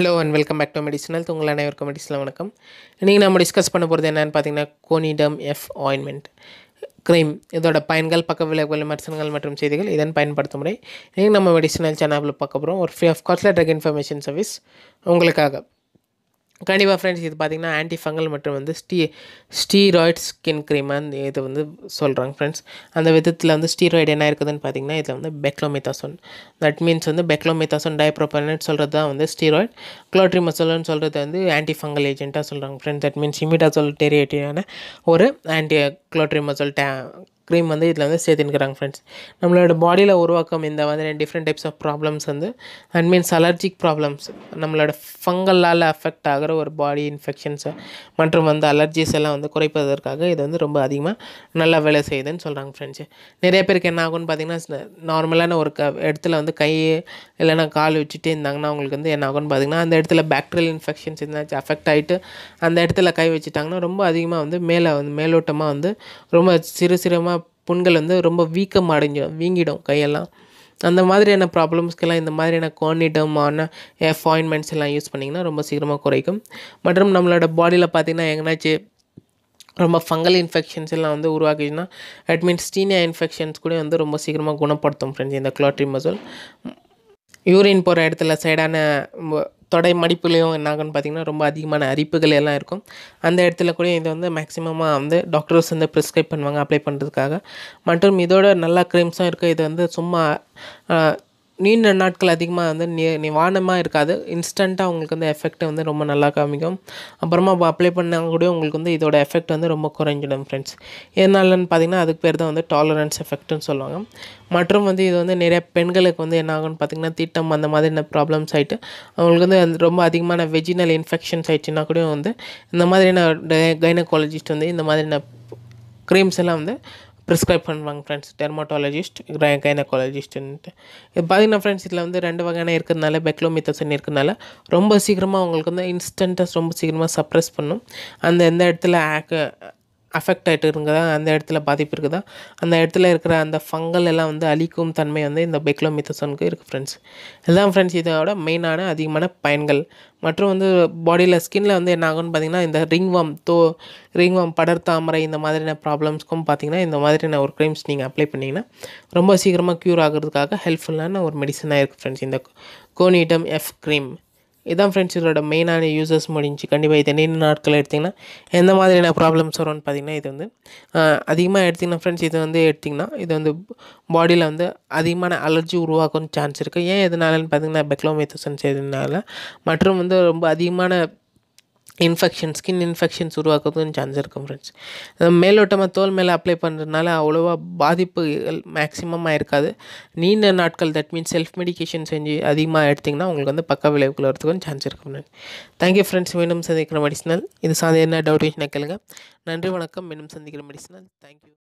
hello and welcome back to medicinal உங்கள் அனைவருக்கும் medicinal வணக்கம் இன்றைக்கி நம்ம டிஸ்கஸ் பண்ண போகிறது என்னென்னு பார்த்தீங்கன்னா கோனிடம் எஃப் ஆயின்மெண்ட் க்ரீம் இதோட பயன்கள் பக்க விளைவுகள் விமர்சனங்கள் மற்றும் செய்திகள் இதன் பயன்படுத்த முறை இன்றைக்கி நம்ம மெடிசனல் சேனலில் பார்க்க போகிறோம் ஒரு ஃப்ரீ ஆஃப் காஸ்ட்டில் ட்ரக் இன்ஃபர்மேஷன் சர்வீஸ் உங்களுக்காக கண்டிப்பாக ஃப்ரெண்ட்ஸ் இது பார்த்திங்கன்னா ஆன்டி ஃபங்கல் மற்றும் வந்து ஸ்டீ ஸ்டீராய்ட் ஸ்கின் க்ரீம் அந்த இது வந்து சொல்கிறாங்க ஃப்ரெண்ட்ஸ் அந்த விதத்தில் வந்து ஸ்டீராய்டு என்ன இருக்குதுன்னு பார்த்தீங்கன்னா இதில் வந்து பெக்லோமெத்தாசோன் தட் மீன்ஸ் வந்து பெக்லோமெத்தாசோன் டைப்ரோபனட் சொல்கிறது தான் வந்து ஸ்டீராய்ட் க்ளோட்ரி மசோலன்னு சொல்கிறது வந்து ஆன்டி ஃபங்கல் ஏஜென்ட்டாக சொல்கிறாங்க ஃப்ரெண்ட்ஸ் தட் மீன்ஸ் இமிடாசோல் டெரியேட்டிவான ஒரு ஆன்டி க்ளோட்ரி மசோல் டே க்ரீம் வந்து இதில் வந்து சேர்த்துன்னுக்குறாங்க ஃப்ரெண்ட்ஸ் நம்மளோட பாடியில் உருவாக்கம் இந்த மாதிரி டிஃப்ரெண்ட் டைப்ஸ் ஆஃப் ப்ராப்ளம்ஸ் வந்து அண்ட் மீன்ஸ் அலர்ஜிக் ப்ராப்ளம்ஸ் நம்மளோட ஃபங்கலால் அஃபெக்ட் ஆகிற ஒரு பாடி இன்ஃபெக்ஷன்ஸை மற்றும் வந்து அலர்ஜிஸ் எல்லாம் வந்து குறைப்பதற்காக இது வந்து ரொம்ப அதிகமாக நல்லா வேலை செய்யுதுன்னு சொல்கிறாங்க ஃப்ரெண்ட்ஸ் நிறைய பேருக்கு என்ன ஆகும்னு பார்த்திங்கன்னா நார்மலான ஒரு க இடத்துல வந்து கை இல்லைன்னா கால் வச்சுட்டே இருந்தாங்கன்னா அவங்களுக்கு வந்து என்ன ஆகும்னு பார்த்திங்கன்னா அந்த இடத்துல பேக்டீரியல் இன்ஃபெக்ஷன்ஸ் இருந்தாச்சு அஃபெக்ட் ஆகிட்டு அந்த இடத்துல கை வச்சுட்டாங்கன்னா ரொம்ப அதிகமாக வந்து மேலே வந்து மேலோட்டமாக வந்து ரொம்ப சிறு சிறுமாக புண்கள் வந்து ரொம்ப வீக்கம் அடைஞ்சிடும் வீங்கிடும் கையெல்லாம் அந்த மாதிரியான ப்ராப்ளம்ஸ்க்கெல்லாம் இந்த மாதிரியான கோனிடமான அப்பாயின்மெண்ட்ஸ் எல்லாம் யூஸ் பண்ணிங்கன்னா ரொம்ப சீக்கிரமாக குறைக்கும் மற்றும் நம்மளோட பாடியில் பார்த்திங்கன்னா எங்கேனாச்சும் ரொம்ப ஃபங்கல் இன்ஃபெக்ஷன்ஸ் எல்லாம் வந்து உருவாக்குச்சுன்னா ஸ்டீனியா இன்ஃபெக்ஷன்ஸ் கூட வந்து ரொம்ப சீக்கிரமாக குணப்படுத்தும் ஃப்ரெண்ட்ஸ் இந்த குளோட்ரி மசூல் யூரின் போகிற இடத்துல சைடான தொடை மடிப்புலையும் என்னாகும்னு பார்த்திங்கன்னா ரொம்ப அதிகமான அரிப்புகள் எல்லாம் இருக்கும் அந்த இடத்துல கூட இதை வந்து மேக்ஸிமமாக வந்து டாக்டர்ஸ் வந்து ப்ரிஸ்கிரைப் பண்ணுவாங்க அப்ளை பண்ணுறதுக்காக மற்றும் இதோட நல்லா க்ரீம்ஸும் இருக்குது இது வந்து சும்மா நீண்ட நாட்கள் அதிகமாக வந்து நி நிவாரணமாக இருக்காது இன்ஸ்டண்ட்டாக உங்களுக்கு வந்து எஃபெக்ட் வந்து ரொம்ப நல்லா காமிக்கும் அப்புறமா அப்ளை பண்ணால் கூட உங்களுக்கு வந்து இதோட எஃபெக்ட் வந்து ரொம்ப குறைஞ்சிடும் ஃப்ரெண்ட்ஸ் எதனாலன்னு பார்த்தீங்கன்னா அதுக்கு பேர் தான் வந்து டாலரன்ஸ் எஃபெக்ட்னு சொல்லுவாங்க மற்றும் வந்து இது வந்து நிறைய பெண்களுக்கு வந்து என்ன ஆகும்னு பார்த்திங்கன்னா தீட்டம் அந்த மாதிரியான ப்ராப்ளம்ஸ் ஆகிட்டு அவங்களுக்கு வந்து ரொம்ப அதிகமான வெஜினல் இன்ஃபெக்ஷன்ஸ் ஆகிடுச்சுன்னா கூட வந்து இந்த மாதிரியான கைனகாலஜிஸ்ட் வந்து இந்த மாதிரியான க்ரீம்ஸ் எல்லாம் வந்து ப்ரிஸ்கிரைப் பண்ணுவாங்க ஃப்ரெண்ட்ஸ் டெர்மோட்டாலஜிஸ்ட் கைனகாலஜிஸ்ட்டுன்ட்டு இது பார்த்தீங்கன்னா ஃப்ரெண்ட்ஸ் இதில் வந்து ரெண்டு வகையான இருக்கிறதுனால பெக்லோமித்தசன் இருக்கிறதுனால ரொம்ப சீக்கிரமாக அவங்களுக்கு வந்து இன்ஸ்டண்ட்டாக ரொம்ப சீக்கிரமாக சப்ரெஸ் பண்ணும் அந்த எந்த இடத்துல ஆக்க அஃபெக்ட் ஆகிட்டு இருக்குதா அந்த இடத்துல பாதிப்பு இருக்குதா அந்த இடத்துல இருக்கிற அந்த ஃபங்கல் எல்லாம் வந்து அழிக்கும் தன்மை வந்து இந்த பெக்லோமித்தசனுக்கு இருக்குது ஃப்ரெண்ட்ஸ் இதுதான் ஃப்ரெண்ட்ஸ் இதோட மெயினான அதிகமான பயன்கள் மற்றும் வந்து பாடியில் ஸ்கின்ல வந்து என்ன ஆகும்னு பார்த்திங்கன்னா இந்த ரிங்வாம் தோ ரிங்வாம் படர் தாமரை இந்த மாதிரியான ப்ராப்ளம்ஸ்க்கும் பார்த்திங்கன்னா இந்த மாதிரியான ஒரு க்ரீம்ஸ் நீங்கள் அப்ளை பண்ணிங்கன்னா ரொம்ப சீக்கிரமாக க்யூர் ஆகிறதுக்காக ஹெல்ப்ஃபுல்லான ஒரு மெடிசனாக இருக்குது ஃப்ரெண்ட்ஸ் இந்த கோனிடம் எஃப் க்ரீம் இதான் ஃப்ரெண்ட்ஸ் இதோட மெயினான யூசர்ஸ் முடிஞ்சு கண்டிப்பாக இதை என்ன நாட்கள் எடுத்திங்கன்னா எந்த மாதிரியான ப்ராப்ளம்ஸ் வரும்னு பார்த்திங்கன்னா இது வந்து அதிகமாக எடுத்திங்கன்னா ஃப்ரெண்ட்ஸ் இது வந்து எடுத்திங்கன்னா இது வந்து பாடியில் வந்து அதிகமான அலர்ஜி உருவாக்கும் சான்ஸ் இருக்குது ஏன் எதனாலன்னு பார்த்திங்கன்னா பெக்லோமேத்தசன்ஸ் எதுனால மற்றும் வந்து ரொம்ப அதிகமான இன்ஃபெக்ஷன் ஸ்கின் இன்ஃபெக்ஷன்ஸ் உருவாக்குறதுக்கும் சான்ஸ் இருக்கும் ஃப்ரெண்ட்ஸ் மேலோட்டமாக தோல் மேலே அப்ளை பண்ணுறதுனால அவ்வளோவா பாதிப்புகள் மேக்ஸிமம் ஆயிருக்காது நீண்ட நாட்கள் தட் மீன்ஸ் செல்ஃப் மெடிக்கேஷன் செஞ்சு அதிகமாக எடுத்திங்கன்னா உங்களுக்கு வந்து பக்க விளைவுகள் வரதுக்கும் சான்ஸ் இருக்கும் ஃப்ரெண்ட்ஸ் தேங்க்யூ ஃப்ரெண்ட்ஸ் மீண்டும் சந்திக்கிற மெடிசனல் இது சாதி என்ன டவுட் கேளுங்க நன்றி வணக்கம் மீண்டும் சந்திக்கிற மெடிசனல் தேங்க்யூ